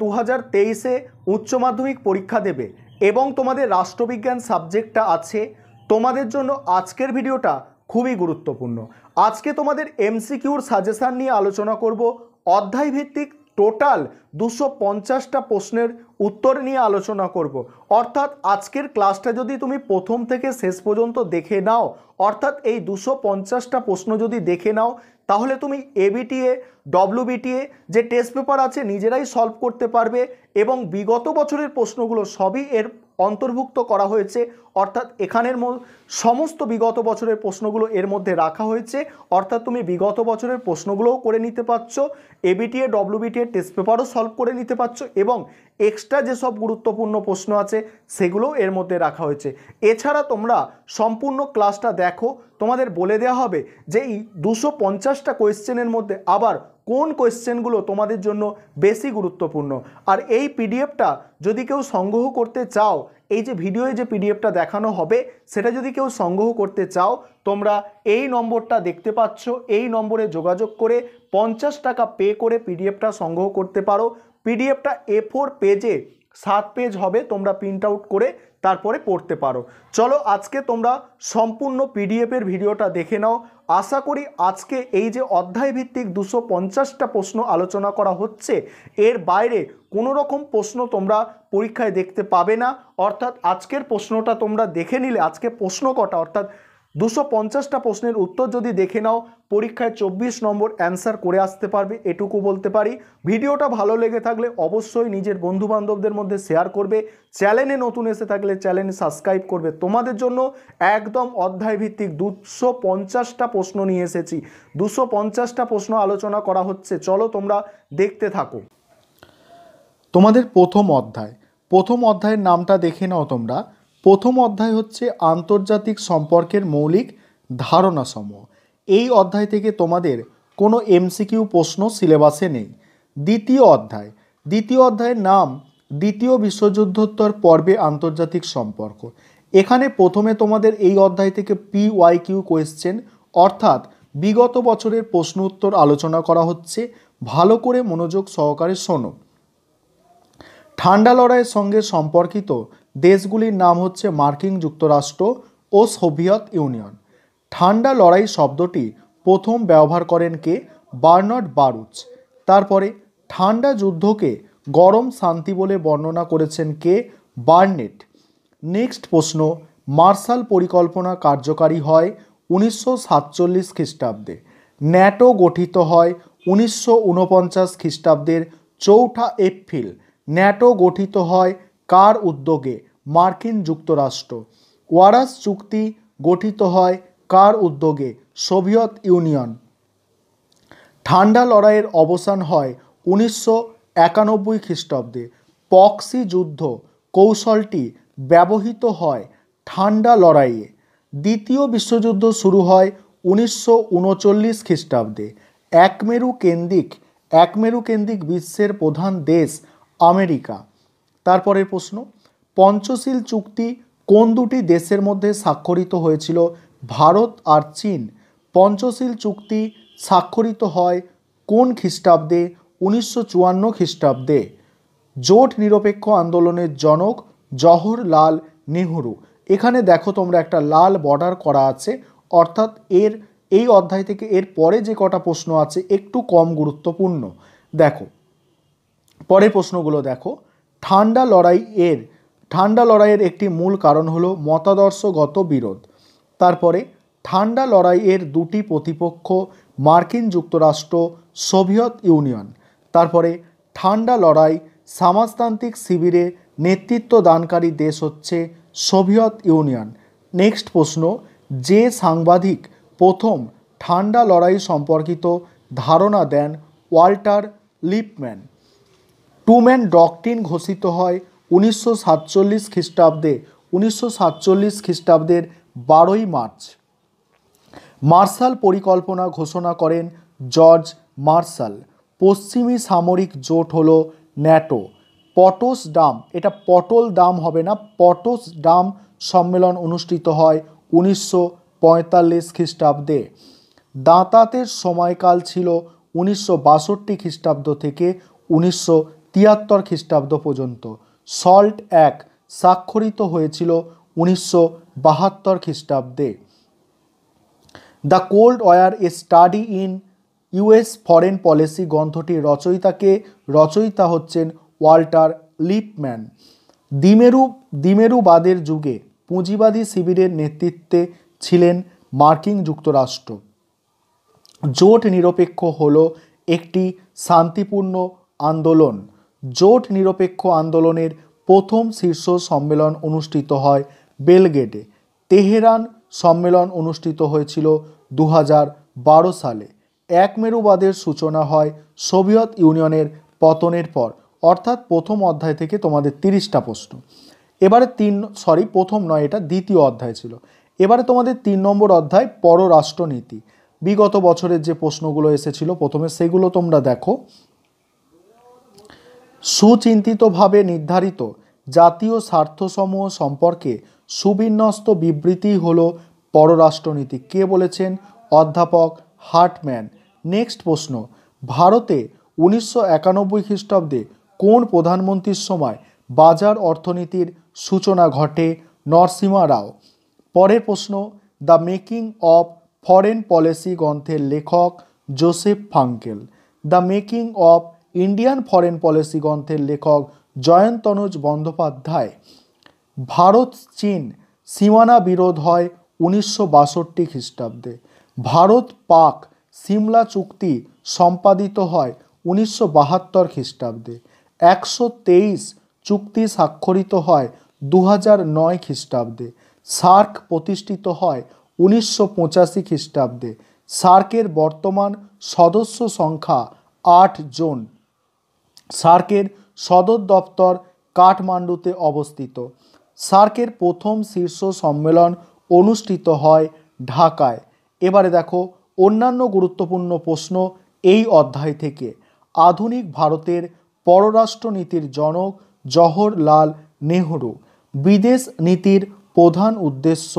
দু হাজার তেইশে উচ্চমাধ্যমিক পরীক্ষা দেবে এবং তোমাদের রাষ্ট্রবিজ্ঞান সাবজেক্টটা আছে তোমাদের জন্য আজকের ভিডিওটা খুবই গুরুত্বপূর্ণ আজকে তোমাদের এমসিকিউর সাজেশান নিয়ে আলোচনা করব অধ্যায়ভিত্তিক টোটাল দুশো পঞ্চাশটা প্রশ্নের উত্তর নিয়ে আলোচনা করব। অর্থাৎ আজকের ক্লাসটা যদি তুমি প্রথম থেকে শেষ পর্যন্ত দেখে নাও অর্থাৎ এই দুশো পঞ্চাশটা প্রশ্ন যদি দেখে নাও তাহলে তুমি এবিটিএ ডব্লিউবিটিএ যে টেস্ট পেপার আছে নিজেরাই সলভ করতে পারবে এবং বিগত বছরের প্রশ্নগুলো সবই এর অন্তর্ভুক্ত করা হয়েছে অর্থাৎ এখানের সমস্ত বিগত বছরের প্রশ্নগুলো এর মধ্যে রাখা হয়েছে অর্থাৎ তুমি বিগত বছরের প্রশ্নগুলোও করে নিতে পারছো এবিটিএ ডব্লিউবিটিএ টেস্ট পেপারও সলভ করে নিতে পারছো এবং এক্সট্রা যেসব গুরুত্বপূর্ণ প্রশ্ন আছে সেগুলোও এর মধ্যে রাখা হয়েছে এছাড়া তোমরা সম্পূর্ণ ক্লাসটা দেখো তোমাদের বলে দেওয়া হবে যে এই দুশো পঞ্চাশটা কোয়েশ্চেনের মধ্যে আবার কোন কোয়েশ্চেনগুলো তোমাদের জন্য বেশি গুরুত্বপূর্ণ আর এই পিডিএফটা যদি কেউ সংগ্রহ করতে চাও এই যে ভিডিওয়ে যে পিডিএফটা দেখানো হবে সেটা যদি কেউ সংগ্রহ করতে চাও তোমরা এই নম্বরটা দেখতে পাচ্ছ এই নম্বরে যোগাযোগ করে পঞ্চাশ টাকা পে করে পিডিএফটা সংগ্রহ করতে পারো পিডিএফটা এ ফোর পেজে সাত পেজ হবে তোমরা প্রিন্ট আউট করে তারপরে পড়তে পারো চলো আজকে তোমরা সম্পূর্ণ পিডিএফের ভিডিওটা দেখে নাও আশা করি আজকে এই যে অধ্যায় ভিত্তিক দুশো পঞ্চাশটা প্রশ্ন আলোচনা করা হচ্ছে এর বাইরে কোনো রকম প্রশ্ন তোমরা পরীক্ষায় দেখতে পাবে না অর্থাৎ আজকের প্রশ্নটা তোমরা দেখে নিলে আজকে প্রশ্ন কটা অর্থাৎ দুশো পঞ্চাশটা প্রশ্নের উত্তর যদি দেখে নাও পরীক্ষায় চব্বিশ নম্বর অ্যান্সার করে আসতে পারবে এটুকু বলতে পারি ভিডিওটা ভালো লেগে থাকলে অবশ্যই নিজের বন্ধুবান্ধবদের মধ্যে শেয়ার করবে চ্যানেলে নতুন এসে থাকলে চ্যানেল সাবস্ক্রাইব করবে তোমাদের জন্য একদম অধ্যায়ভিত্তিক দুশো পঞ্চাশটা প্রশ্ন নিয়ে এসেছি দুশো পঞ্চাশটা প্রশ্ন আলোচনা করা হচ্ছে চলো তোমরা দেখতে থাকো তোমাদের প্রথম অধ্যায় প্রথম অধ্যায়ের নামটা দেখে নাও তোমরা প্রথম অধ্যায় হচ্ছে আন্তর্জাতিক সম্পর্কের মৌলিক ধারণাসমূহ এই অধ্যায় থেকে তোমাদের কোনো এমসিকিউ প্রশ্ন সিলেবাসে নেই দ্বিতীয় অধ্যায় দ্বিতীয় অধ্যায়ের নাম দ্বিতীয় বিশ্বযুদ্ধোত্তর পর্বে আন্তর্জাতিক সম্পর্ক এখানে প্রথমে তোমাদের এই অধ্যায় থেকে পি ওয়াই কিউ কোয়েশ্চেন অর্থাৎ বিগত বছরের প্রশ্ন উত্তর আলোচনা করা হচ্ছে ভালো করে মনোযোগ সহকারে শোনো ঠান্ডা লড়াইয়ের সঙ্গে সম্পর্কিত দেশগুলির নাম হচ্ছে মার্কিন যুক্তরাষ্ট্র ও সোভিয়েত ইউনিয়ন ঠান্ডা লড়াই শব্দটি প্রথম ব্যবহার করেন কে বার্নার্ড বারুচ তারপরে ঠান্ডা যুদ্ধকে গরম শান্তি বলে বর্ণনা করেছেন কে বার্নেট নেক্সট প্রশ্ন মার্শাল পরিকল্পনা কার্যকারী হয় উনিশশো সাতচল্লিশ খ্রিস্টাব্দে ন্যাটো গঠিত হয় উনিশশো উনপঞ্চাশ খ্রিস্টাব্দের চৌঠা এপ্রিল ন্যাটো গঠিত হয় কার উদ্যোগে মার্কিন যুক্তরাষ্ট্র ওয়ারাস চুক্তি গঠিত হয় কার উদ্যোগে সোভিয়েত ইউনিয়ন ঠান্ডা লড়াইয়ের অবসান হয় উনিশশো একানব্বই খ্রিস্টাব্দে পক্সি যুদ্ধ কৌশলটি ব্যবহৃত হয় ঠান্ডা লড়াইয়ে দ্বিতীয় বিশ্বযুদ্ধ শুরু হয় উনিশশো উনচল্লিশ খ্রিস্টাব্দে একমেরু কেন্দ্রিক একমেরু কেন্দ্রিক বিশ্বের প্রধান দেশ আমেরিকা তারপরের প্রশ্ন পঞ্চশীল চুক্তি কোন দুটি দেশের মধ্যে স্বাক্ষরিত হয়েছিল ভারত আর চীন পঞ্চশীল চুক্তি স্বাক্ষরিত হয় কোন খ্রিস্টাব্দে উনিশশো চুয়ান্ন খ্রিস্টাব্দে জোট নিরপেক্ষ আন্দোলনের জনক জওহরলাল নেহরু এখানে দেখো তোমরা একটা লাল বর্ডার করা আছে অর্থাৎ এর এই অধ্যায় থেকে এর পরে যে কটা প্রশ্ন আছে একটু কম গুরুত্বপূর্ণ দেখো পরের প্রশ্নগুলো দেখো ঠান্ডা লড়াই এর ঠান্ডা লড়াইয়ের একটি মূল কারণ হল মতাদর্শগত বিরোধ তারপরে ঠান্ডা লড়াইয়ের দুটি প্রতিপক্ষ মার্কিন যুক্তরাষ্ট্র সোভিয়েত ইউনিয়ন তারপরে ঠান্ডা লড়াই সমাজতান্ত্রিক শিবিরে নেতৃত্ব দানকারী দেশ হচ্ছে সোভিয়েত ইউনিয়ন নেক্সট প্রশ্ন যে সাংবাদিক প্রথম ঠান্ডা লড়াই সম্পর্কিত ধারণা দেন ওয়াল্টার লিপম্যান টুম্যান ডকটিন ঘোষিত হয় উনিশশো সাতচল্লিশ খ্রিস্টাব্দে উনিশশো সাতচল্লিশ খ্রিস্টাব্দের বারোই মার্চ মার্শাল পরিকল্পনা ঘোষণা করেন জর্জ মার্শাল পশ্চিমী সামরিক জোট হল ন্যাটো পটস ডাম এটা পটল দাম হবে না পটস ডাম সম্মেলন অনুষ্ঠিত হয় উনিশশো পঁয়তাল্লিশ খ্রিস্টাব্দে দাঁতাতের সময়কাল ছিল উনিশশো বাষট্টি খ্রিস্টাব্দ থেকে উনিশশো তিয়াত্তর খ্রিস্টাব্দ পর্যন্ত সল্ট এক স্বাক্ষরিত হয়েছিল উনিশশো বাহাত্তর খ্রিস্টাব্দে the cold war a study in US foreign policy গ্রন্থটির রচয়িতাকে রচয়িতা হচ্ছেন ওয়াল্টার লিপম্যান দিমেরু দিমেরুবাদের যুগে পুঁজিবাদী শিবিরের নেতৃত্বে ছিলেন মার্কিন যুক্তরাষ্ট্র জোট নিরপেক্ষ হল একটি শান্তিপূর্ণ আন্দোলন জোট নিরপেক্ষ আন্দোলনের প্রথম শীর্ষ সম্মেলন অনুষ্ঠিত হয় বেলগেটে তেহরান সম্মেলন অনুষ্ঠিত হয়েছিল দু বারো সালে এক মেরুবাদের সূচনা হয় সোভিয়েত ইউনিয়নের পতনের পর অর্থাৎ প্রথম অধ্যায় থেকে তোমাদের তিরিশটা প্রশ্ন এবারে তিন সরি প্রথম নয় এটা দ্বিতীয় অধ্যায় ছিল এবারে তোমাদের তিন নম্বর অধ্যায় পররাষ্ট্রনীতি বিগত বছরের যে প্রশ্নগুলো এসেছিল প্রথমে সেগুলো তোমরা দেখো সুচিন্তিতভাবে নির্ধারিত জাতীয় স্বার্থসমূহ সম্পর্কে সুবিন্যস্ত বিবৃতি হল পররাষ্ট্রনীতি কে বলেছেন অধ্যাপক হার্টম্যান নেক্সট প্রশ্ন ভারতে উনিশশো একানব্বই খ্রিস্টাব্দে কোন প্রধানমন্ত্রীর সময় বাজার অর্থনীতির সূচনা ঘটে নরসিমা রাও পরের প্রশ্ন the making of foreign policy গ্রন্থের লেখক Joseph Frankel the making of Indian foreign policy গ্রন্থের লেখক জয়ন্তনুজ বন্দ্যোপাধ্যায় ভারত চীন সীমানা বিরোধ হয় উনিশশো বাষট্টি খ্রিস্টাব্দে ভারত পাক সিমলা চুক্তি সম্পাদিত হয় উনিশশো বাহাত্তর খ্রিস্টাব্দে একশো তেইশ চুক্তি স্বাক্ষরিত হয় দু হাজার নয় খ্রিস্টাব্দে সার্ক প্রতিষ্ঠিত হয় উনিশশো পঁচাশি খ্রিস্টাব্দে সার্কের বর্তমান সদস্য সংখ্যা আট জন সার্কের সদর দপ্তর কাঠমান্ডুতে অবস্থিত সার্কের প্রথম শীর্ষ সম্মেলন অনুষ্ঠিত হয় ঢাকায় এবারে দেখো অন্যান্য গুরুত্বপূর্ণ প্রশ্ন এই অধ্যায় থেকে আধুনিক ভারতের পররাষ্ট্রনীতির জনক জওহরলাল নেহরু বিদেশ নীতির প্রধান উদ্দেশ্য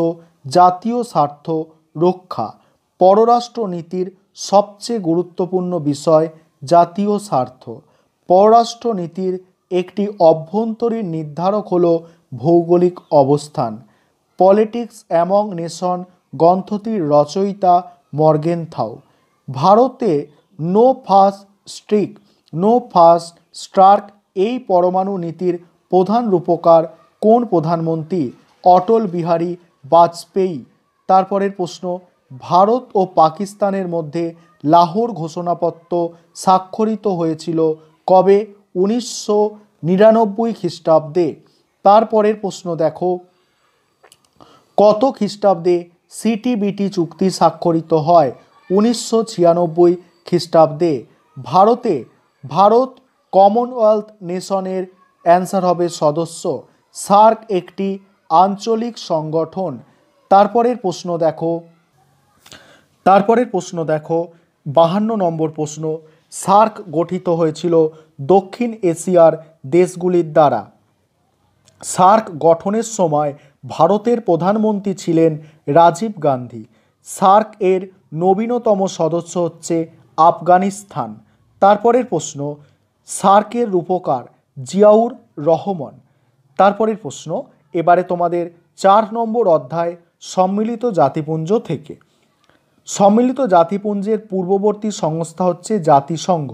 জাতীয় স্বার্থ রক্ষা পররাষ্ট্রনীতির সবচেয়ে গুরুত্বপূর্ণ বিষয় জাতীয় স্বার্থ পররাষ্ট্র নীতির একটি অভ্যন্তরীণ নির্ধারক হল ভৌগোলিক অবস্থান পলিটিক্স অ্যামং নেশন গ্রন্থটির রচয়িতা মর্গেন থাও ভারতে no first strike no first strike এই পরমাণু নীতির প্রধান রূপকার কোন প্রধানমন্ত্রী অটল বিহারী বাজপেয়ী তারপরের প্রশ্ন ভারত ও পাকিস্তানের মধ্যে লাহোর ঘোষণাপত্র স্বাক্ষরিত হয়েছিল কবে উনিশশো নিরানব্বই খ্রিস্টাব্দে তারপরের প্রশ্ন দেখো কত খ্রিস্টাব্দে সিটিবিটি চুক্তি স্বাক্ষরিত হয় উনিশশো ছিয়ানব্বই খ্রিস্টাব্দে ভারতে ভারত কমনওয়েলথ নেশনের অ্যান্সার হবে সদস্য সার্ক একটি আঞ্চলিক সংগঠন তারপরের প্রশ্ন দেখো তারপরের প্রশ্ন দেখো বাহান্ন নম্বর প্রশ্ন সার্ক গঠিত হয়েছিল দক্ষিণ এশিয়ার দেশগুলির দ্বারা সার্ক গঠনের সময় ভারতের প্রধানমন্ত্রী ছিলেন রাজীব গান্ধী সার্ক এর নবীনতম সদস্য হচ্ছে আফগানিস্তান তারপরের প্রশ্ন সার্কের রূপকার জিয়াউর রহমান তারপরের প্রশ্ন এবারে তোমাদের চার নম্বর অধ্যায় সম্মিলিত জাতিপুঞ্জ থেকে সম্মিলিত জাতিপুঞ্জের পূর্ববর্তী সংস্থা হচ্ছে জাতিসংঘ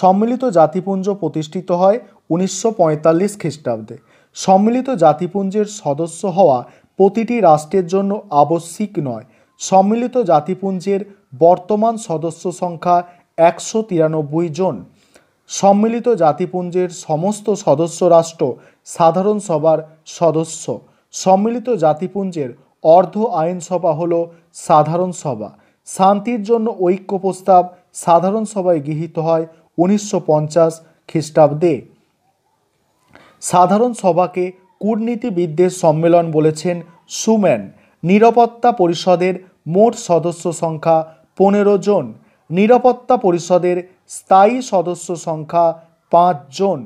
সম্মিলিত জাতিপুঞ্জ প্রতিষ্ঠিত হয় উনিশশো পঁয়তাল্লিশ খ্রিস্টাব্দে সম্মিলিত জাতিপুঞ্জের সদস্য হওয়া প্রতিটি রাষ্ট্রের জন্য আবশ্যিক নয় সম্মিলিত জাতিপুঞ্জের বর্তমান সদস্য সংখ্যা একশো তিরানব্বই জন সম্মিলিত জাতিপুঞ্জের সমস্ত সদস্য রাষ্ট্র সাধারণ সভার সদস্য সম্মিলিত জাতিপুঞ্জের অর্ধ আইনসভা হল সাধারণ সভা শান্তির জন্য ঐক্য প্রস্তাব সাধারণ সভায় গৃহীত হয় উনিশশো পঞ্চাশ খ্রিস্টাব্দে সাধারণ সভাকে কূটনীতিবিদদের সম্মেলন বলেছেন সুম্যান নিরাপত্তা পরিষদের মোট সদস্য সংখ্যা পনেরো জন নিরাপত্তা পরিষদের স্থায়ী সদস্য সংখ্যা পাঁচ জন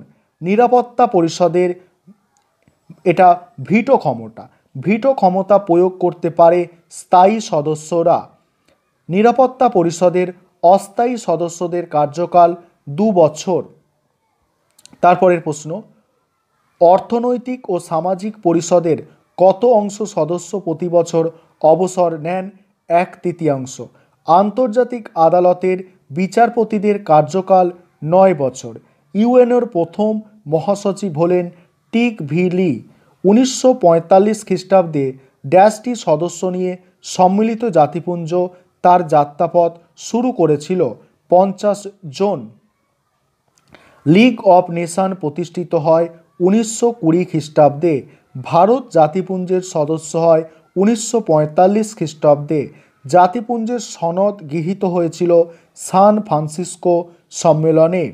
নিরাপত্তা পরিষদের এটা ভিটো ক্ষমতা ভিটো ক্ষমতা প্রয়োগ করতে পারে স্থায়ী সদস্যরা নিরাপত্তা পরিষদের অস্থায়ী সদস্যদের কার্যকাল দু বছর তারপরের প্রশ্ন অর্থনৈতিক ও সামাজিক পরিষদের কত অংশ সদস্য প্রতি বছর অবসর নেন এক তৃতীয়াংশ আন্তর্জাতিক আদালতের বিচারপতিদের কার্যকাল নয় বছর ইউএনওর প্রথম মহাসচিব হলেন টিক লি উনিশশো খ্রিস্টাব্দে ড্যাশটি সদস্য নিয়ে সম্মিলিত জাতিপুঞ্জ তার যাত্রাপথ শুরু করেছিল পঞ্চাশ জন লিগ অফ নেশন প্রতিষ্ঠিত হয় উনিশশো কুড়ি খ্রিস্টাব্দে ভারত জাতিপুঞ্জের সদস্য হয় উনিশশো পঁয়তাল্লিশ খ্রিস্টাব্দে জাতিপুঞ্জের সনদ গৃহীত হয়েছিল সান ফ্রান্সিসকো সম্মেলনে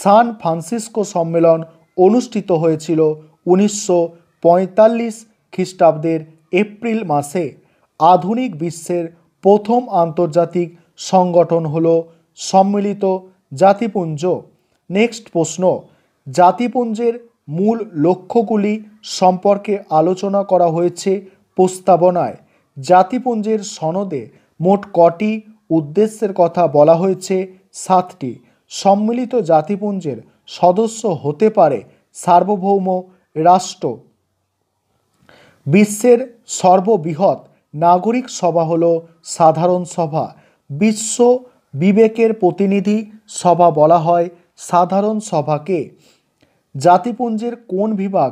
সান ফ্রান্সিসকো সম্মেলন অনুষ্ঠিত হয়েছিল উনিশশো পঁয়তাল্লিশ খ্রিস্টাব্দের এপ্রিল মাসে আধুনিক বিশ্বের প্রথম আন্তর্জাতিক সংগঠন হল সম্মিলিত জাতিপুঞ্জ নেক্সট প্রশ্ন জাতিপুঞ্জের মূল লক্ষ্যগুলি সম্পর্কে আলোচনা করা হয়েছে প্রস্তাবনায় জাতিপুঞ্জের সনদে মোট কটি উদ্দেশ্যের কথা বলা হয়েছে সাতটি সম্মিলিত জাতিপুঞ্জের সদস্য হতে পারে সার্বভৌম রাষ্ট্র বিশ্বের সর্ববৃহৎ নাগরিক সভা হল সাধারণ সভা বিশ্ব বিবেকের প্রতিনিধি সভা বলা হয় সাধারণ সভাকে জাতিপুঞ্জের কোন বিভাগ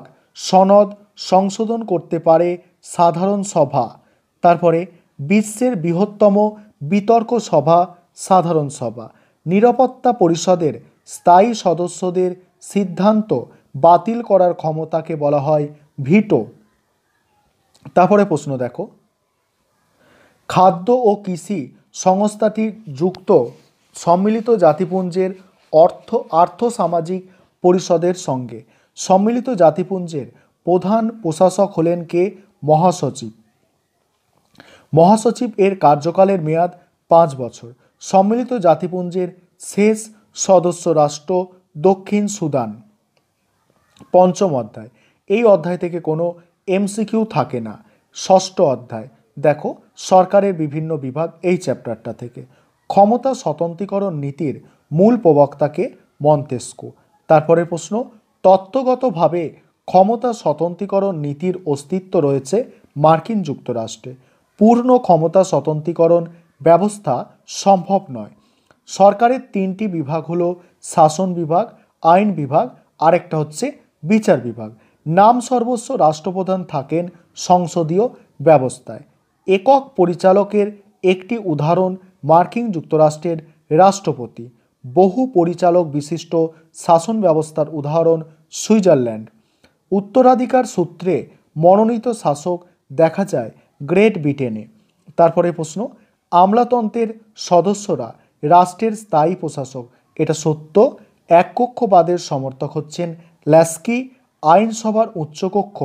সনদ সংশোধন করতে পারে সাধারণ সভা তারপরে বিশ্বের বৃহত্তম বিতর্ক সভা সাধারণ সভা নিরাপত্তা পরিষদের স্থায়ী সদস্যদের সিদ্ধান্ত বাতিল করার ক্ষমতাকে বলা হয় ভিটো তারপরে প্রশ্ন দেখো খাদ্য ও কৃষি সংস্থাটির যুক্ত সম্মিলিত জাতিপুঞ্জের অর্থ আর্থসামাজিক পরিষদের সঙ্গে সম্মিলিত জাতিপুঞ্জের প্রধান প্রশাসক হলেন কে মহাসচিব মহাসচিব এর কার্যকালের মেয়াদ পাঁচ বছর সম্মিলিত জাতিপুঞ্জের শেষ সদস্য রাষ্ট্র দক্ষিণ সুদান পঞ্চম অধ্যায় এই অধ্যায় থেকে কোনো এমসিকিউ থাকে না ষষ্ঠ অধ্যায় দেখো সরকারের বিভিন্ন বিভাগ এই চ্যাপ্টারটা থেকে ক্ষমতা স্বতন্ত্রীকরণ নীতির মূল প্রবক্তাকে মন্তেস্কো তারপরে প্রশ্ন তত্ত্বগতভাবে ক্ষমতা স্বতন্ত্রীকরণ নীতির অস্তিত্ব রয়েছে মার্কিন যুক্তরাষ্ট্রে পূর্ণ ক্ষমতা স্বতন্ত্রীকরণ ব্যবস্থা সম্ভব নয় সরকারের তিনটি বিভাগ হল শাসন বিভাগ আইন বিভাগ আরেকটা হচ্ছে বিচার বিভাগ নাম সর্বস্ব রাষ্ট্রপ্রধান থাকেন সংসদীয় ব্যবস্থায় একক পরিচালকের একটি উদাহরণ মার্কিন যুক্তরাষ্ট্রের রাষ্ট্রপতি বহু পরিচালক বিশিষ্ট শাসন ব্যবস্থার উদাহরণ সুইজারল্যান্ড উত্তরাধিকার সূত্রে মনোনীত শাসক দেখা যায় গ্রেট ব্রিটেনে তারপরে প্রশ্ন আমলাতন্ত্রের সদস্যরা রাষ্ট্রের স্থায়ী প্রশাসক এটা সত্য এককক্ষবাদের সমর্থক হচ্ছেন ল্যাস্কি আইনসভার উচ্চকক্ষ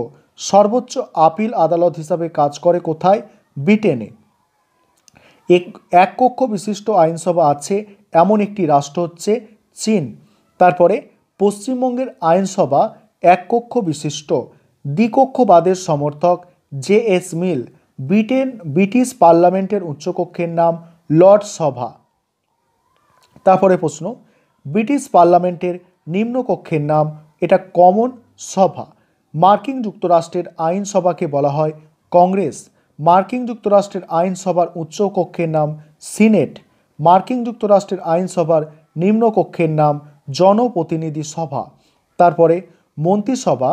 সর্বোচ্চ আপিল আদালত হিসাবে কাজ করে কোথায় ব্রিটেনে এক এক কক্ষ বিশিষ্ট আইনসভা আছে এমন একটি রাষ্ট্র হচ্ছে চীন তারপরে পশ্চিমবঙ্গের আইনসভা এক কক্ষ বিশিষ্ট দ্বিকক্ষবাদের সমর্থক J S Mill Britain British পার্লামেন্টের উচ্চকক্ষের নাম লর্ড সভা তারপরে প্রশ্ন ব্রিটিশ পার্লামেন্টের নিম্নকক্ষের নাম এটা কমন সভা মার্কিন যুক্তরাষ্ট্রের আইনসভাকে বলা হয় কংগ্রেস মার্কিন যুক্তরাষ্ট্রের আইনসভার উচ্চ কক্ষের নাম সিনেট মার্কিন যুক্তরাষ্ট্রের আইনসভার নিম্নকক্ষের নাম জনপ্রতিনিধি সভা তারপরে মন্ত্রিসভা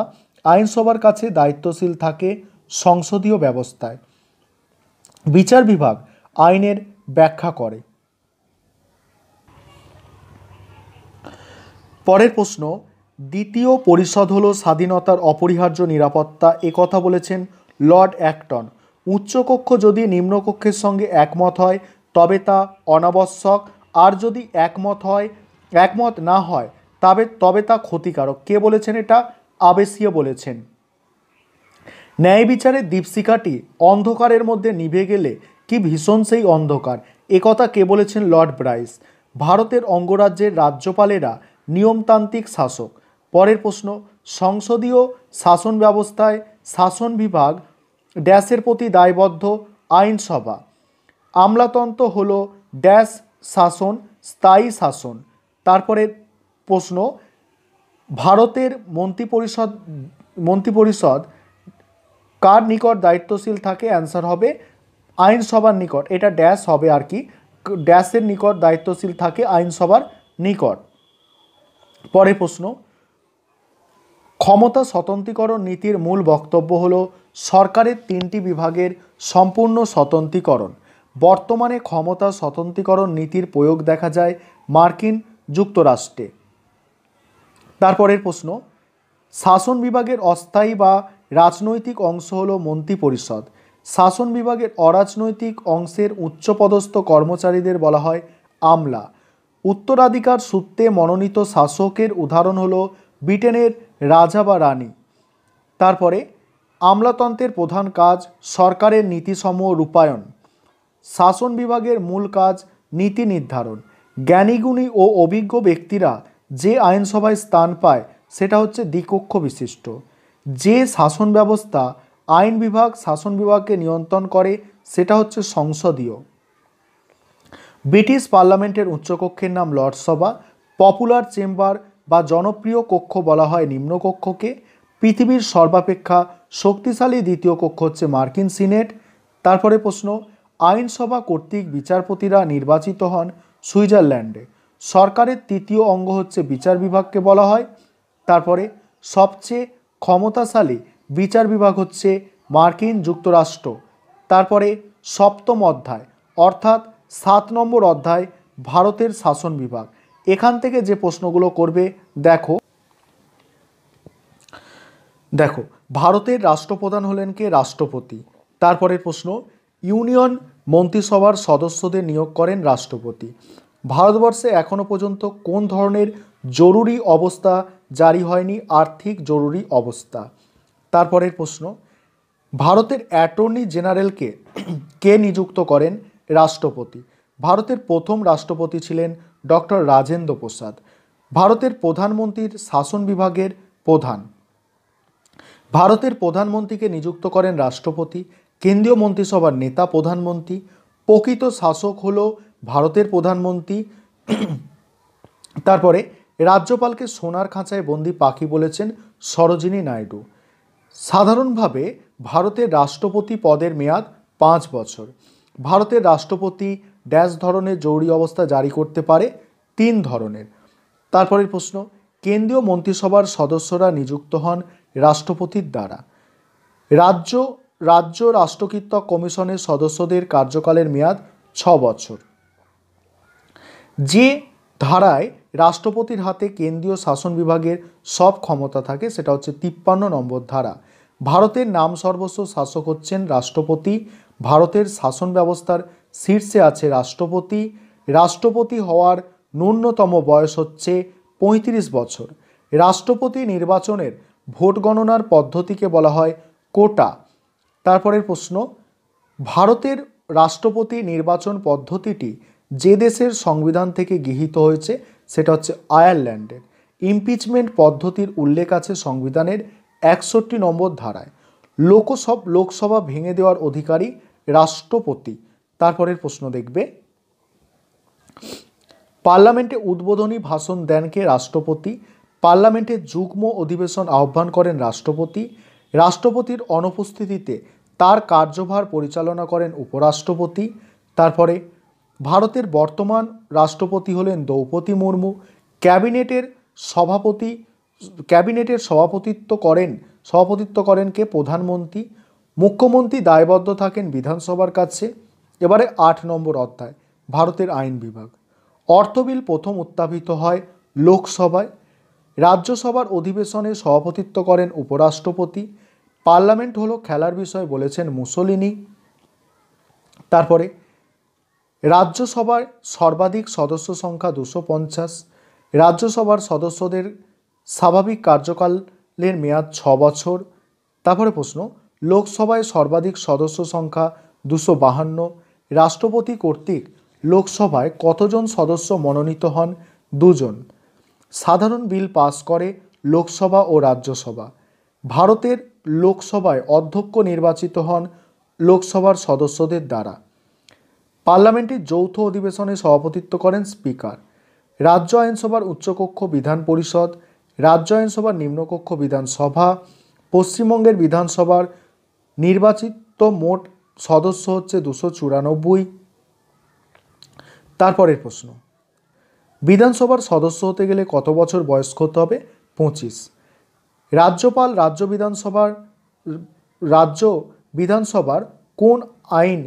আইনসভার কাছে দায়িত্বশীল থাকে সংসদীয় ব্যবস্থায় বিচার বিভাগ আইনের ব্যাখ্যা করে পরের প্রশ্ন দ্বিতীয় পরিষদ হল স্বাধীনতার অপরিহার্য নিরাপত্তা কথা বলেছেন লর্ড অ্যাক্টন উচ্চকক্ষ যদি নিম্নকক্ষের সঙ্গে একমত হয় তবে তা অনাবশ্যক আর যদি একমত হয় একমত না হয় তবে তবে তা ক্ষতিকারক কে বলেছেন এটা আবেশীয় বলেছেন ন্যায় বিচারে দীপশিখাটি অন্ধকারের মধ্যে নিভে গেলে কি ভীষণ সেই অন্ধকার একথা কে বলেছেন লর্ড ব্রাইস ভারতের অঙ্গরাজ্যের রাজ্যপালেরা নিয়মতান্ত্রিক শাসক পরের প্রশ্ন সংসদীয় শাসন ব্যবস্থায় শাসন বিভাগ ড্যাশের প্রতি দায়বদ্ধ আইনসভা আমলাতন্ত্র হলো ড্যাশ শাসন স্থায়ী শাসন তারপরে প্রশ্ন ভারতের মন্ত্রিপরিষদ মন্ত্রিপরিষদ কার নিকট দায়িত্বশীল থাকে অ্যান্সার হবে আইনসভার নিকট এটা ড্যাশ হবে আর কি ড্যাশের নিকট দায়িত্বশীল থাকে আইনসভার নিকট পরে প্রশ্ন ক্ষমতা স্বতন্ত্রীকরণ নীতির মূল বক্তব্য হলো সরকারের তিনটি বিভাগের সম্পূর্ণ স্বতন্ত্রীকরণ বর্তমানে ক্ষমতা স্বতন্ত্রীকরণ নীতির প্রয়োগ দেখা যায় মার্কিন যুক্তরাষ্ট্রে তারপরের প্রশ্ন শাসন বিভাগের অস্থায়ী বা রাজনৈতিক অংশ হল মন্ত্রী পরিষদ শাসন বিভাগের অরাজনৈতিক অংশের উচ্চপদস্থ কর্মচারীদের বলা হয় আমলা উত্তরাধিকার সূত্রে মনোনীত শাসকের উদাহরণ হল ব্রিটেনের রাজা বা রানী তারপরে আমলাতন্ত্রের প্রধান কাজ সরকারের নীতিসমূহ রূপায়ণ শাসন বিভাগের মূল কাজ নীতি নির্ধারণ জ্ঞানীগুণী ও অভিজ্ঞ ব্যক্তিরা যে আইনসভায় স্থান পায় সেটা হচ্ছে দ্বিকক্ষ বিশিষ্ট যে শাসন ব্যবস্থা আইন বিভাগ শাসন বিভাগকে নিয়ন্ত্রণ করে সেটা হচ্ছে সংসদীয় ব্রিটিশ পার্লামেন্টের উচ্চকক্ষের নাম লর্ডসভা পপুলার চেম্বার বা জনপ্রিয় কক্ষ বলা হয় নিম্নকক্ষকে পৃথিবীর সর্বাপেক্ষা শক্তিশালী দ্বিতীয় কক্ষ হচ্ছে মার্কিন সিনেট তারপরে প্রশ্ন আইনসভা কর্তৃক বিচারপতিরা নির্বাচিত হন সুইজারল্যান্ডে সরকারের তৃতীয় অঙ্গ হচ্ছে বিচার বিভাগকে বলা হয় তারপরে সবচেয়ে ক্ষমতাশালী বিচার বিভাগ হচ্ছে মার্কিন যুক্তরাষ্ট্র তারপরে সপ্তম অধ্যায় অর্থাৎ সাত নম্বর অধ্যায় ভারতের শাসন বিভাগ এখান থেকে যে প্রশ্নগুলো করবে দেখো দেখো ভারতের রাষ্ট্রপ্রধান হলেন কে রাষ্ট্রপতি তারপরের প্রশ্ন ইউনিয়ন মন্ত্রিসভার সদস্যদের নিয়োগ করেন রাষ্ট্রপতি ভারতবর্ষে এখনও পর্যন্ত কোন ধরনের জরুরি অবস্থা জারি হয়নি আর্থিক জরুরি অবস্থা তারপরের প্রশ্ন ভারতের অ্যাটর্নি জেনারেলকে কে নিযুক্ত করেন রাষ্ট্রপতি ভারতের প্রথম রাষ্ট্রপতি ছিলেন ডক্টর রাজেন্দ্র প্রসাদ ভারতের প্রধানমন্ত্রীর শাসন বিভাগের প্রধান ভারতের প্রধানমন্ত্রীকে নিযুক্ত করেন রাষ্ট্রপতি কেন্দ্রীয় মন্ত্রিসভার নেতা প্রধানমন্ত্রী প্রকৃত শাসক হল ভারতের প্রধানমন্ত্রী তারপরে রাজ্যপালকে সোনার খাঁচায় বন্দি পাখি বলেছেন সরোজিনী নাইডু সাধারণভাবে ভারতের রাষ্ট্রপতি পদের মেয়াদ পাঁচ বছর ভারতের রাষ্ট্রপতি ড্যাশ ধরনের জরুরি অবস্থা জারি করতে পারে তিন ধরনের তারপরের প্রশ্ন কেন্দ্রীয় মন্ত্রিসভার সদস্যরা নিযুক্ত হন রাষ্ট্রপতির দ্বারা রাজ্য রাজ্য রাষ্ট্রকৃত্ব কমিশনের সদস্যদের কার্যকালের মেয়াদ ছ বছর যে ধারায় রাষ্ট্রপতির হাতে কেন্দ্রীয় শাসন বিভাগের সব ক্ষমতা থাকে সেটা হচ্ছে তিপ্পান্ন নম্বর ধারা ভারতের নাম সর্বস্ব শাসক হচ্ছেন রাষ্ট্রপতি ভারতের শাসন ব্যবস্থার শীর্ষে আছে রাষ্ট্রপতি রাষ্ট্রপতি হওয়ার ন্যূনতম বয়স হচ্ছে পঁয়ত্রিশ বছর রাষ্ট্রপতি নির্বাচনের ভোট গণনার পদ্ধতিকে বলা হয় কোটা তারপরের প্রশ্ন ভারতের রাষ্ট্রপতি নির্বাচন পদ্ধতিটি যে দেশের সংবিধান থেকে গৃহীত হয়েছে সেটা হচ্ছে আয়ারল্যান্ডের ইমপিচমেন্ট পদ্ধতির উল্লেখ আছে সংবিধানের একষট্টি নম্বর ধারায় লোকসভ লোকসভা ভেঙে দেওয়ার অধিকারী রাষ্ট্রপতি তারপরের প্রশ্ন দেখবে পার্লামেন্টে উদ্বোধনী ভাষণ দেন কে রাষ্ট্রপতি পার্লামেন্টের যুগ্ম অধিবেশন আহ্বান করেন রাষ্ট্রপতি রাষ্ট্রপতির অনুপস্থিতিতে তার কার্যভার পরিচালনা করেন উপরাষ্ট্রপতি তারপরে ভারতের বর্তমান রাষ্ট্রপতি হলেন দ্রৌপদী মুর্মু ক্যাবিনেটের সভাপতি ক্যাবিনেটের সভাপতিত্ব করেন সভাপতিত্ব করেন কে প্রধানমন্ত্রী মুখ্যমন্ত্রী দায়বদ্ধ থাকেন বিধানসভার কাছে এবারে আট নম্বর অধ্যায় ভারতের আইন বিভাগ অর্থবিল প্রথম উত্থাপিত হয় লোকসভায় রাজ্যসভার অধিবেশনে সভাপতিত্ব করেন উপরাষ্ট্রপতি পার্লামেন্ট হলো খেলার বিষয় বলেছেন মুসলিনি তারপরে রাজ্যসভার সর্বাধিক সদস্য সংখ্যা দুশো পঞ্চাশ রাজ্যসভার সদস্যদের স্বাভাবিক কার্যকালের মেয়াদ ছ বছর তারপরে প্রশ্ন লোকসভায় সর্বাধিক সদস্য সংখ্যা দুশো বাহান্ন রাষ্ট্রপতি কর্তৃক লোকসভায় কতজন সদস্য মনোনীত হন দুজন সাধারণ বিল পাস করে লোকসভা ও রাজ্যসভা ভারতের লোকসভায় অধ্যক্ষ নির্বাচিত হন লোকসভার সদস্যদের দ্বারা পার্লামেন্টের যৌথ অধিবেশনে সভাপতিত্ব করেন স্পিকার রাজ্য আইনসভার উচ্চকক্ষ বিধান পরিষদ রাজ্য আইনসভার নিম্নকক্ষ বিধানসভা পশ্চিমবঙ্গের বিধানসভার নির্বাচিত মোট সদস্য হচ্ছে দুশো চুরানব্বই তারপরের প্রশ্ন বিধানসভার সদস্য হতে গেলে কত বছর বয়স্ক হতে হবে পঁচিশ রাজ্যপাল রাজ্য বিধানসভার রাজ্য বিধানসভার কোন আইন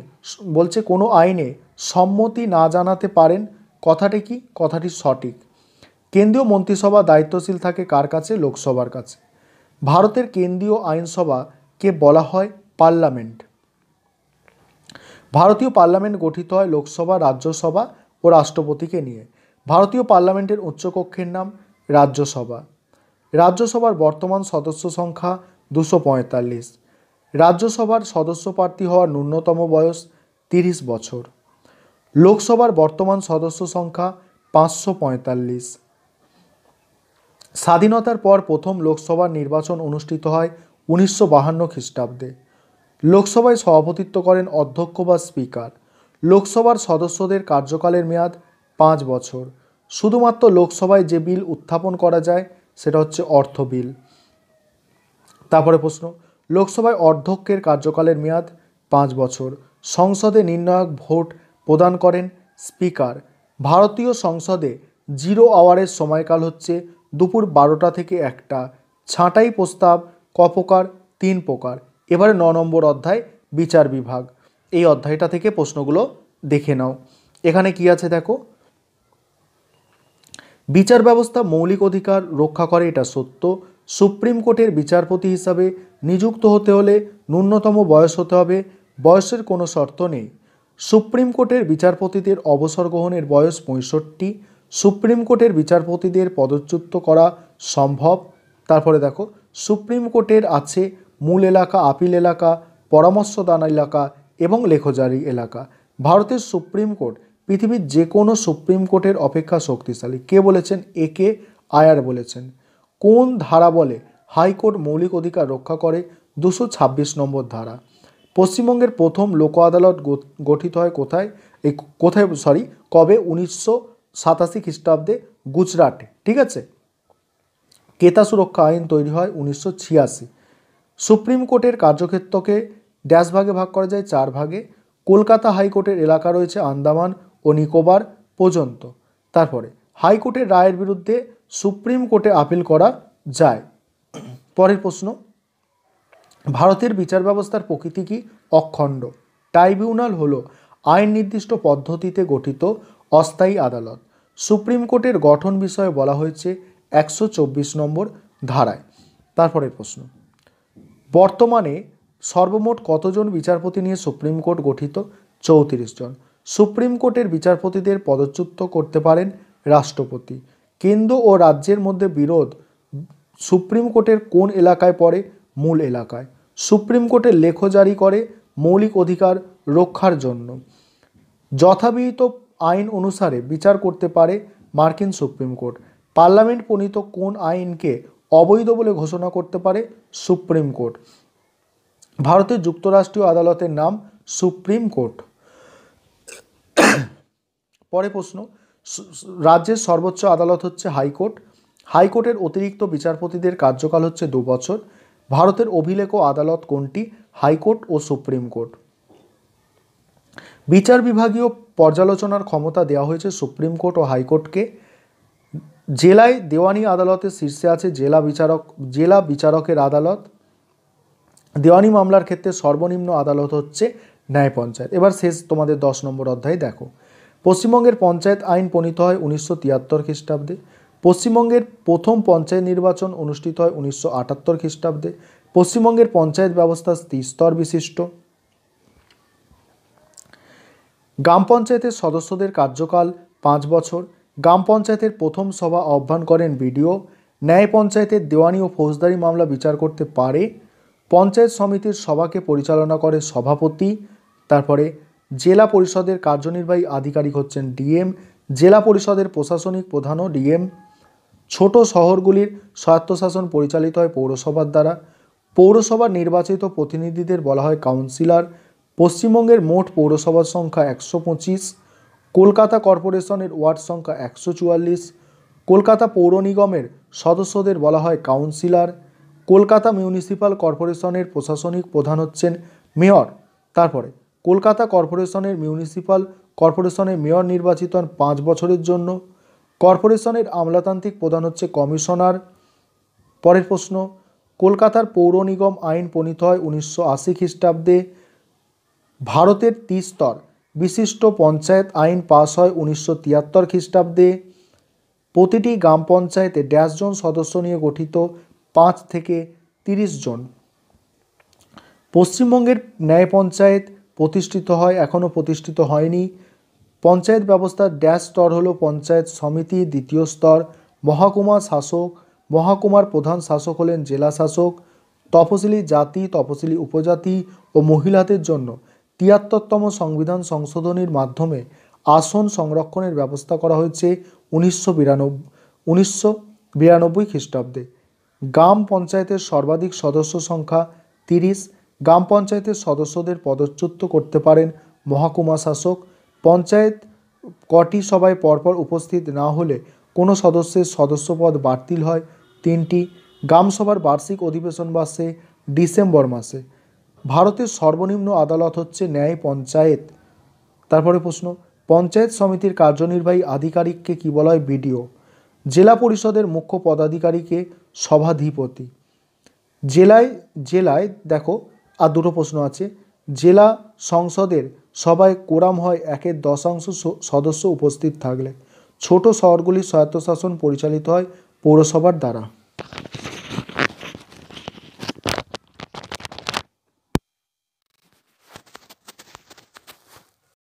বলছে কোনো আইনে সম্মতি না জানাতে পারেন কথাটি কি কথাটি সঠিক কেন্দ্রীয় মন্ত্রিসভা দায়িত্বশীল থাকে কার কাছে লোকসভার কাছে ভারতের কেন্দ্রীয় আইনসভাকে বলা হয় পার্লামেন্ট ভারতীয় পার্লামেন্ট গঠিত হয় লোকসভা রাজ্যসভা ও রাষ্ট্রপতিকে নিয়ে ভারতীয় পার্লামেন্টের উচ্চকক্ষের নাম রাজ্যসভা রাজ্যসভার বর্তমান সদস্য সংখ্যা দুশো পঁয়তাল্লিশ রাজ্যসভার সদস্য প্রার্থী হওয়ার ন্যূনতম বয়স তিরিশ বছর লোকসভার বর্তমান সদস্য সংখ্যা পাঁচশো পঁয়তাল্লিশ স্বাধীনতার পর প্রথম লোকসভার নির্বাচন অনুষ্ঠিত হয় উনিশশো বাহান্ন খ্রিস্টাব্দে লোকসভায় সভাপতিত্ব করেন অধ্যক্ষ বা স্পিকার লোকসভার সদস্যদের কার্যকালের মেয়াদ পাঁচ বছর শুধুমাত্র লোকসভায় যে বিল উত্থাপন করা যায় সেটা হচ্ছে অর্থ বিল তারপরে প্রশ্ন লোকসভায় অধ্যক্ষের কার্যকালের মেয়াদ পাঁচ বছর সংসদে নির্ণায়ক ভোট প্রদান করেন স্পিকার ভারতীয় সংসদে জিরো আওয়ারের সময়কাল হচ্ছে দুপুর বারোটা থেকে একটা ছাঁটাই প্রস্তাব ক প্রকার তিন প্রকার এবারে ন নম্বর অধ্যায় বিচার বিভাগ এই অধ্যায়টা থেকে প্রশ্নগুলো দেখে নাও এখানে কি আছে দেখো বিচার ব্যবস্থা মৌলিক অধিকার রক্ষা করে এটা সত্য সুপ্রিম কোর্টের বিচারপতি হিসাবে নিযুক্ত হতে হলে ন্যূনতম বয়স হতে হবে বয়সের কোনো শর্ত নেই সুপ্রিম কোর্টের বিচারপতিদের অবসর গ্রহণের বয়স পঁয়ষট্টি সুপ্রিম কোর্টের বিচারপতিদের পদচ্যুত করা সম্ভব তারপরে দেখো সুপ্রিম কোর্টের আছে মূল এলাকা আপিল এলাকা পরামর্শদান এলাকা এবং লেখজারি এলাকা ভারতের সুপ্রিম কোর্ট পৃথিবীর যে কোনো সুপ্রিম কোর্টের অপেক্ষা শক্তিশালী কে বলেছেন এ কে আয়ার বলেছেন কোন ধারা বলে হাইকোর্ট মৌলিক অধিকার রক্ষা করে দুশো ছাব্বিশ নম্বর ধারা পশ্চিমবঙ্গের প্রথম লোক আদালত গঠিত হয় কোথায় এই কোথায় সরি কবে উনিশশো সাতাশি খ্রিস্টাব্দে গুজরাটে ঠিক আছে কেতা সুরক্ষা আইন তৈরি হয় উনিশশো ছিয়াশি সুপ্রিম কোর্টের কার্যক্ষেত্রকে ড্যাশ ভাগে ভাগ করা যায় চার ভাগে কলকাতা হাইকোর্টের এলাকা রয়েছে আন্দামান ও নিকোবর পর্যন্ত তারপরে হাইকোর্টের রায়ের বিরুদ্ধে সুপ্রিম কোর্টে আপিল করা যায় পরের প্রশ্ন ভারতের বিচার ব্যবস্থার প্রকৃতি কি অখণ্ড ট্রাইব্যুনাল হল আইন নির্দিষ্ট পদ্ধতিতে গঠিত অস্থায়ী আদালত সুপ্রিম কোর্টের গঠন বিষয়ে বলা হয়েছে একশো নম্বর ধারায় তারপরের প্রশ্ন বর্তমানে সর্বমোট কতজন বিচারপতি নিয়ে সুপ্রিম কোর্ট গঠিত চৌত্রিশ জন সুপ্রিম কোর্টের বিচারপতিদের পদচ্যুত করতে পারেন রাষ্ট্রপতি কেন্দ্র ও রাজ্যের মধ্যে বিরোধ সুপ্রিম কোর্টের কোন এলাকায় পড়ে মূল এলাকায় সুপ্রিম কোর্টের লেখো জারি করে মৌলিক অধিকার রক্ষার জন্য যথাবিহিত আইন অনুসারে বিচার করতে পারে মার্কিন সুপ্রিম কোর্ট পার্লামেন্ট প্রণীত কোন আইনকে অবৈধ বলে ঘোষণা করতে পারে সুপ্রিম কোর্ট ভারতের যুক্তরাষ্ট্রীয় আদালতের নাম সুপ্রিম কোর্ট পরে প্রশ্ন রাজ্যের সর্বোচ্চ আদালত হচ্ছে হাইকোর্ট হাইকোর্টের অতিরিক্ত বিচারপতিদের কার্যকাল হচ্ছে দু বছর ভারতের অভিলেখ আদালত কোনটি হাইকোর্ট ও সুপ্রিম কোর্ট বিচার বিভাগীয় পর্যালোচনার ক্ষমতা দেওয়া হয়েছে সুপ্রিম কোর্ট ও হাইকোর্টকে জেলায় দেওয়ানি আদালতের শীর্ষে আছে জেলা বিচারক জেলা বিচারকের আদালত দেওয়ানি মামলার ক্ষেত্রে সর্বনিম্ন আদালত হচ্ছে ন্যায় পঞ্চায়েত এবার শেষ তোমাদের দশ নম্বর অধ্যায় দেখো পশ্চিমবঙ্গের পঞ্চায়েত আইন প্রণীত হয় উনিশশো তিয়াত্তর খ্রিস্টাব্দে পশ্চিমবঙ্গের প্রথম পঞ্চায়েত নির্বাচন অনুষ্ঠিত হয় উনিশশো আটাত্তর খ্রিস্টাব্দে পশ্চিমবঙ্গের পঞ্চায়েত ব্যবস্থা স্তর বিশিষ্ট গ্রাম পঞ্চায়েতের সদস্যদের কার্যকাল পাঁচ বছর গ্রাম পঞ্চায়েতের প্রথম সভা আহ্বান করেন বিডিও ন্যায় পঞ্চায়েতের দেওয়ানি ও ফৌজদারি মামলা বিচার করতে পারে পঞ্চায়েত সমিতির সভাকে পরিচালনা করে সভাপতি তারপরে জেলা পরিষদের কার্যনির্বাহী আধিকারিক হচ্ছেন ডিএম জেলা পরিষদের প্রশাসনিক প্রধানও ডিএম ছোট শহরগুলির স্বায়ত্তশাসন পরিচালিত হয় পৌরসভার দ্বারা পৌরসভার নির্বাচিত প্রতিনিধিদের বলা হয় কাউন্সিলর পশ্চিমবঙ্গের মোট পৌরসভার সংখ্যা একশো পঁচিশ কলকাতা কর্পোরেশনের ওয়ার্ড সংখ্যা একশো চুয়াল্লিশ কলকাতা পৌর নিগমের সদস্যদের বলা হয় কাউন্সিলর কলকাতা মিউনিসিপ্যাল কর্পোরেশনের প্রশাসনিক প্রধান হচ্ছেন মেয়র তারপরে কলকাতা কর্পোরেশনের মিউনিসিপাল কর্পোরেশনের মেয়র নির্বাচিত হন পাঁচ বছরের জন্য কর্পোরেশনের আমলাতান্ত্রিক প্রধান হচ্ছে কমিশনার পরের প্রশ্ন কলকাতার পৌর নিগম আইন প্রণীত হয় উনিশশো আশি খ্রিস্টাব্দে ভারতের ত্রিস্তর বিশিষ্ট পঞ্চায়েত আইন পাস হয় উনিশশো তিয়াত্তর খ্রিস্টাব্দে প্রতিটি গ্রাম পঞ্চায়েতে ড্যাশজন সদস্য নিয়ে গঠিত পাঁচ থেকে তিরিশ জন পশ্চিমবঙ্গের ন্যায় পঞ্চায়েত প্রতিষ্ঠিত হয় এখনও প্রতিষ্ঠিত হয়নি পঞ্চায়েত ব্যবস্থার ড্যাশ স্তর হল পঞ্চায়েত সমিতি দ্বিতীয় স্তর মহাকুমার শাসক মহাকুমার প্রধান শাসক হলেন জেলা শাসক তপশিলি জাতি তপশিলি উপজাতি ও মহিলাদের জন্য তিয়াত্তরতম সংবিধান সংশোধনীর মাধ্যমে আসন সংরক্ষণের ব্যবস্থা করা হয়েছে উনিশশো বিরানব্বই উনিশশো বিরানব্বই খ্রিস্টাব্দে গ্রাম পঞ্চায়েতের সর্বাধিক সদস্য সংখ্যা তিরিশ গ্রাম পঞ্চায়েতের সদস্যদের পদচ্যুত করতে পারেন মহাকুমা শাসক পঞ্চায়েত কটি সভায় পরপর উপস্থিত না হলে কোনো সদস্যের সদস্যপদ বাতিল হয় তিনটি গ্রামসভার বার্ষিক অধিবেশন বাসে ডিসেম্বর মাসে ভারতের সর্বনিম্ন আদালত হচ্ছে ন্যায় পঞ্চায়েত তারপরে প্রশ্ন পঞ্চায়েত সমিতির কার্যনির্বাহী আধিকারিককে কী বলা হয় বিডিও জেলা পরিষদের মুখ্য পদাধিকারীকে সভাধিপতি জেলায় জেলায় দেখো আর দুটো প্রশ্ন আছে জেলা সংসদের সবাই কোরাম হয় একের দশাংশ সদস্য উপস্থিত থাকলে ছোট শহরগুলি স্বায়ত্তশাসন পরিচালিত হয় পৌরসভার দ্বারা